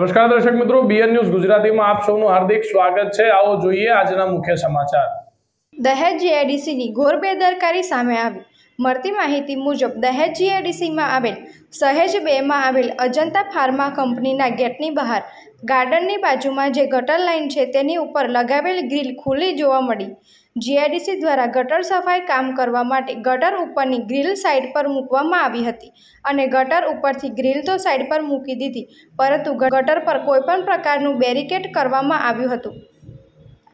નમસ્કાર દર્શક મિત્રો બીએન ન્યૂઝ ગુજરાતીમાં આપ સૌનું હાર્દિક સ્વાગત છે આવો જોઈએ આજના મુખ્ય સમાચાર દહેજ જીઆઈડીસીની ઘોર બેદરકારી સામે આવી મળતી માહિતી મુજબ દહેજ જીઆઈડીસીમાં આવેલ સહેજ બેમાં આવેલ અજંતા ફાર્મા કંપનીના ગેટની બહાર ગાર્ડનની બાજુમાં જે ગટર લાઇન છે તેની ઉપર લગાવેલ ગ્રીલ ખુલ્લી જોવા મળી જીઆઈડીસી દ્વારા ગટર સફાઈ કામ કરવા માટે ગટર ઉપરની ગ્રીલ સાઇડ પર મૂકવામાં આવી હતી અને ગટર ઉપરથી ગ્રીલ તો સાઇડ પર મૂકી દીધી પરંતુ ગટર પર કોઈપણ પ્રકારનું બેરિકેડ કરવામાં આવ્યું હતું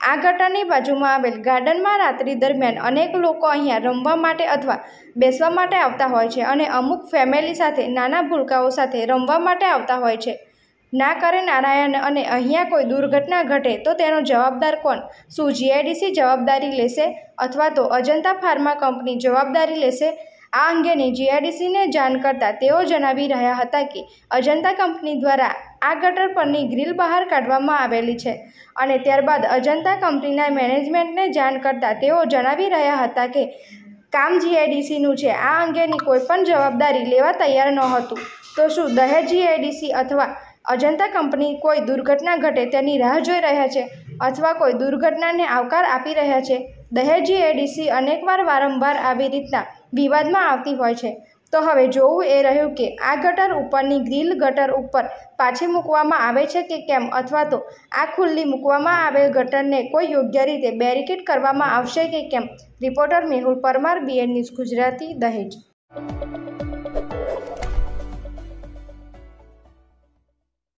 આ ગટરની બાજુમાં આવેલ ગાર્ડનમાં રાત્રિ દરમિયાન અનેક લોકો અહીંયા રમવા માટે અથવા બેસવા માટે આવતા હોય છે અને અમુક ફેમિલી સાથે નાના ભૂલકાઓ સાથે રમવા માટે આવતા હોય છે ના કરે નારાયણ અને અહીંયા કોઈ દુર્ઘટના ઘટે તો તેનો જવાબદાર કોણ શું જીઆઈડીસી જવાબદારી લેશે અથવા તો અજંતા ફાર્મા કંપની જવાબદારી લેશે આ અંગેની જીઆઈડીસીને જાણ કરતાં તેઓ જણાવી રહ્યા હતા કે અજંતા કંપની દ્વારા આ ગટર પરની ગ્રીલ બહાર કાઢવામાં આવેલી છે અને ત્યારબાદ અજંતા કંપનીના મેનેજમેન્ટને જાણ કરતાં તેઓ જણાવી રહ્યા હતા કે કામ જીઆઈડીસીનું છે આ અંગેની કોઈપણ જવાબદારી લેવા તૈયાર નહોતું તો શું દહેજ જીઆઈડીસી અથવા અજંતા કંપની કોઈ દુર્ઘટના ઘટે તેની રાહ જોઈ રહ્યા છે અથવા કોઈ દુર્ઘટનાને આવકાર આપી રહ્યા છે દહેજ જીઆઈડીસી અનેકવાર વારંવાર આવી રીતના વિવાદમાં આવતી હોય છે તો હવે જોવું એ રહ્યું કે આ ગટર ઉપરની ગ્રીલ ગટર ઉપર પાછી મૂકવામાં આવે છે કે કેમ અથવા તો આ ખુલ્લી મૂકવામાં આવેલ ગટરને કોઈ યોગ્ય રીતે બેરિકેડ કરવામાં આવશે કે કેમ reporter Mehul Parmar BN news Gujarati દહેજ